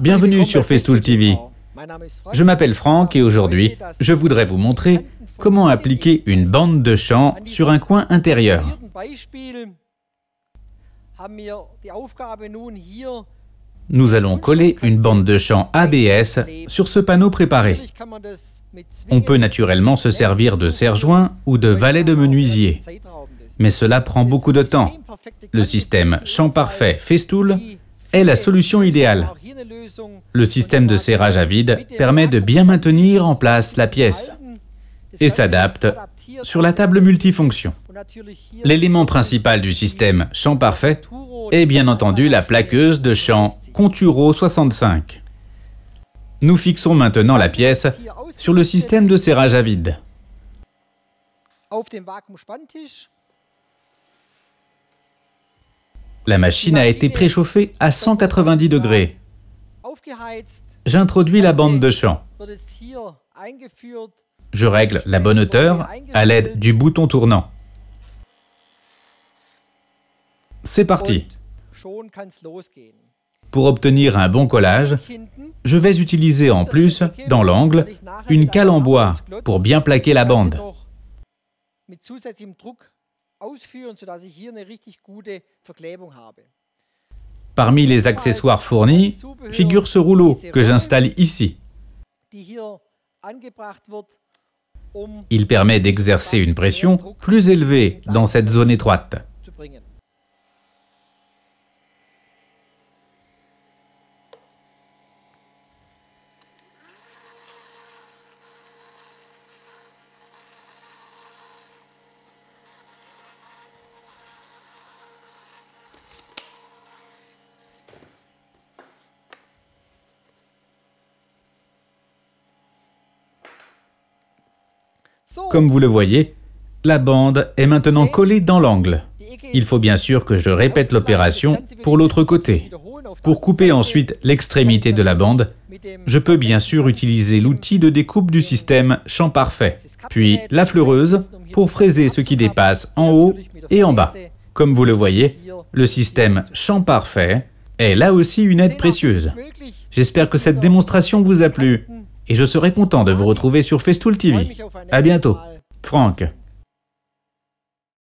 Bienvenue sur Festool TV. Je m'appelle Franck et aujourd'hui, je voudrais vous montrer comment appliquer une bande de champ sur un coin intérieur. Nous allons coller une bande de champ ABS sur ce panneau préparé. On peut naturellement se servir de serre joints ou de valet de menuisier, mais cela prend beaucoup de temps. Le système champ parfait Festool est la solution idéale. Le système de serrage à vide permet de bien maintenir en place la pièce et s'adapte sur la table multifonction. L'élément principal du système champ parfait est bien entendu la plaqueuse de champ Conturo 65. Nous fixons maintenant la pièce sur le système de serrage à vide. La machine a été préchauffée à 190 degrés. J'introduis la bande de champ. Je règle la bonne hauteur à l'aide du bouton tournant. C'est parti. Pour obtenir un bon collage, je vais utiliser en plus, dans l'angle, une cale en bois pour bien plaquer la bande. Parmi les accessoires fournis figure ce rouleau que j'installe ici. Um Il permet d'exercer une pression plus élevée dans cette zone étroite. Comme vous le voyez, la bande est maintenant collée dans l'angle. Il faut bien sûr que je répète l'opération pour l'autre côté. Pour couper ensuite l'extrémité de la bande, je peux bien sûr utiliser l'outil de découpe du système champ parfait, puis la fleureuse pour fraiser ce qui dépasse en haut et en bas. Comme vous le voyez, le système champ parfait est là aussi une aide précieuse. J'espère que cette démonstration vous a plu et je serai content de vous retrouver sur Festool TV. À bientôt. Franck.